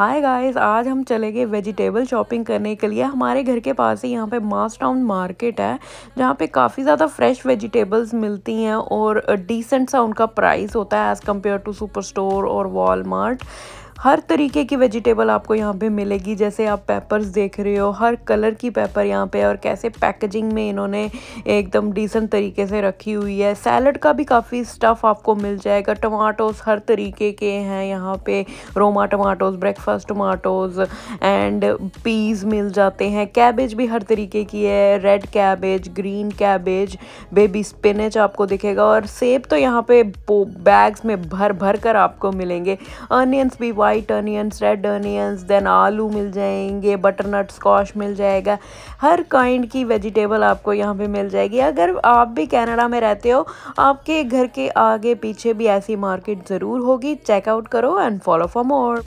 hi guys आज हम चले गए वेजिटेबल शॉपिंग करने के लिए हमारे घर के पास ही यहाँ पे मास टाउन मार्केट है जहाँ पे काफ़ी ज़्यादा फ्रेश वेजिटेबल्स मिलती हैं और डिसेंट सा उनका प्राइस होता है as compare to super store और वॉलमार्ट हर तरीके की वेजिटेबल आपको यहाँ पे मिलेगी जैसे आप पेपर्स देख रहे हो हर कलर की पेपर यहाँ पे और कैसे पैकेजिंग में इन्होंने एकदम डिसेंट तरीके से रखी हुई है सैलड का भी काफ़ी स्टफ़ आपको मिल जाएगा टमाटोज हर तरीके के हैं यहाँ पे Roma tomatoes breakfast tomatoes and peas मिल जाते हैं कैबेज भी हर तरीके की है red cabbage green cabbage baby spinach आपको दिखेगा और सेब तो यहाँ पे बैग्स में भर भर कर आपको मिलेंगे अनियंस भी white white onions red onions then आलू मिल जाएंगे बटर नट स्कॉश मिल जाएगा हर काइंड की वेजिटेबल आपको यहाँ पे मिल जाएगी अगर आप भी कनाडा में रहते हो आपके घर के आगे पीछे भी ऐसी मार्केट ज़रूर होगी चेकआउट करो एंड फॉलो फॉर मोर